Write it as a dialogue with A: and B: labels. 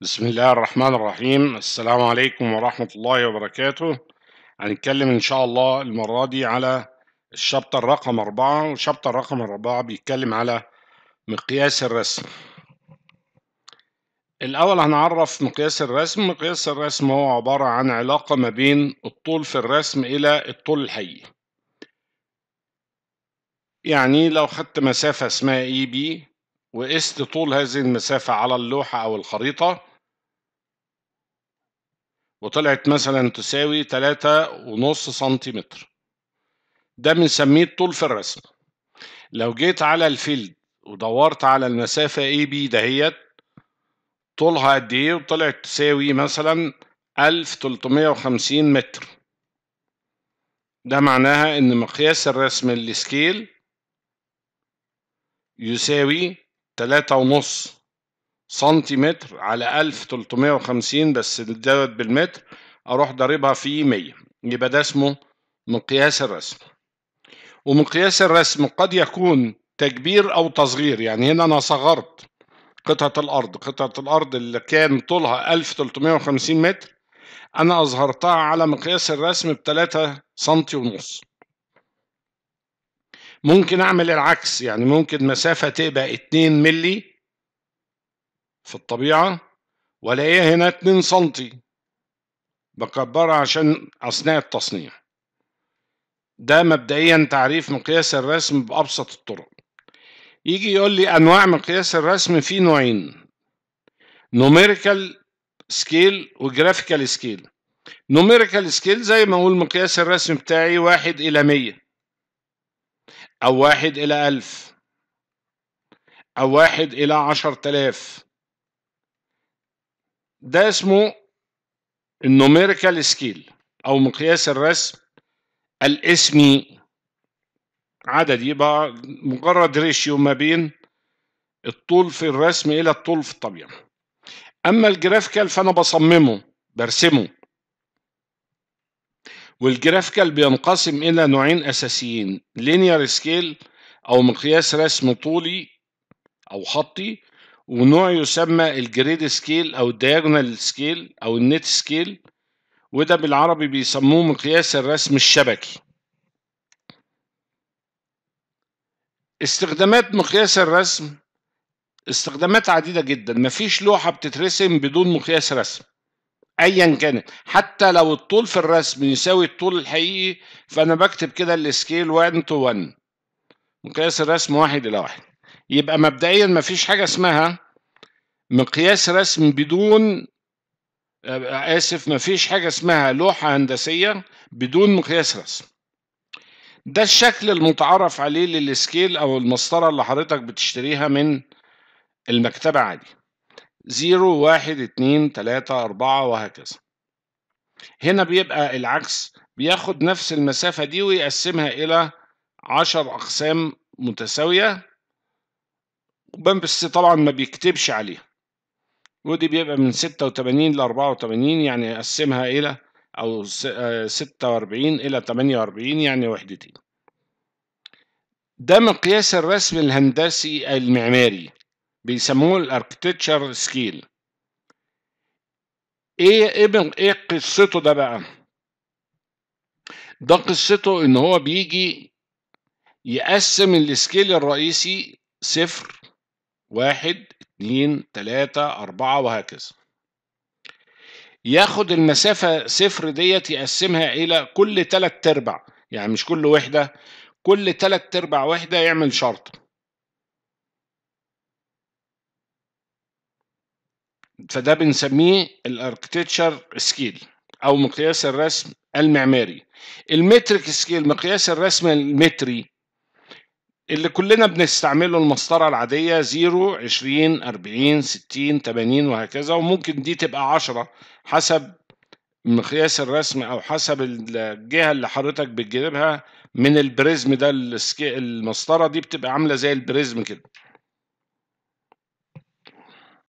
A: بسم الله الرحمن الرحيم السلام عليكم ورحمة الله وبركاته هنتكلم إن شاء الله المرة دي على الشابتر رقم أربعة والشابتر رقم أربعة بيتكلم على مقياس الرسم الأول هنعرف مقياس الرسم مقياس الرسم هو عبارة عن علاقة ما بين الطول في الرسم إلى الطول الحقيقي يعني لو خدت مسافة اسمها اي بي وقست طول هذه المسافة على اللوحة أو الخريطة وطلعت مثلا تساوي تلاتة ونص سنتيمتر ده بنسميه الطول في الرسم لو جيت على الفيلد ودورت على المسافة AB دهيت طولها قد ايه وطلعت تساوي مثلا 1350 متر ده معناها ان مقياس الرسم للسكيل يساوي تلاتة ونص سنتيمتر على 1350 بس دوت بالمتر اروح ضاربها في 100 يبقى ده اسمه مقياس الرسم ومقياس الرسم قد يكون تكبير او تصغير يعني هنا انا صغرت قطعة الارض قطعة الارض اللي كان طولها 1350 متر انا اظهرتها على مقياس الرسم ب 3 سنتي ونص ممكن اعمل العكس يعني ممكن مسافة تبقى 2 ملي في الطبيعة ولاقيها هنا 2 سم بكبرها عشان أثناء التصنيع ده مبدئيا تعريف مقياس الرسم بأبسط الطرق يجي يقول لي أنواع مقياس الرسم في نوعين نوميريكال سكيل وجرافيكال سكيل نوميريكال سكيل زي ما أقول مقياس الرسم بتاعي واحد إلى مية أو واحد إلى ألف أو واحد إلى عشر تلاف ده اسمه النوميريكال سكيل او مقياس الرسم الاسمي عدد يبقى مجرد ريشيو ما بين الطول في الرسم الى الطول في الطبيعه اما الجرافيكال فانا بصممه برسمه والجرافيكال بينقسم الى نوعين اساسيين لينير سكيل او مقياس رسم طولي او خطي ونوع يسمى الجريد سكيل أو الدياجونال سكيل أو النت سكيل وده بالعربي بيسموه مقياس الرسم الشبكي استخدامات مقياس الرسم استخدامات عديدة جدا مفيش لوحة بتترسم بدون مقياس رسم ايا كان حتى لو الطول في الرسم يساوي الطول الحقيقي فانا بكتب كده السكيل 1 تو 1 مقياس الرسم واحد الى واحد يبقى مبدئيا ما فيش حاجة اسمها مقياس رسم بدون آه، آسف ما فيش حاجة اسمها لوحة هندسية بدون مقياس رسم ده الشكل المتعارف عليه للسكيل أو المسطرة اللي حضرتك بتشتريها من المكتبة عادي زيرو واحد اتنين تلاتة أربعة وهكذا هنا بيبقى العكس بياخد نفس المسافة دي ويقسمها إلى عشر أقسام متساوية بس طبعا ما بيكتبش عليها ودي بيبقى من 86 ل 84 يعني أقسمها إلى أو 46 آه، إلى 48 يعني وحدتين ده مقياس الرسم الهندسي المعماري بيسموه الاركتكتشر سكيل ايه ابن إيه, ايه قصته ده بقى ده قصته ان هو بيجي يقسم السكيل الرئيسي صفر واحد اتنين تلاتة أربعة وهكذا ياخد المسافة صفر ديت يقسمها إلى كل تلات أرباع يعني مش كل وحدة كل تلات أرباع وحدة يعمل شرط فده بنسميه الاركتكتشر سكيل او مقياس الرسم المعماري المترك سكيل مقياس الرسم المتري اللي كلنا بنستعمله المسطرة العادية 0 20 40 60 80 وهكذا وممكن دي تبقى 10 حسب مقياس الرسم او حسب الجهة اللي حضرتك بتجيبها من البريزم ده المسطرة دي بتبقى عاملة زي البريزم كده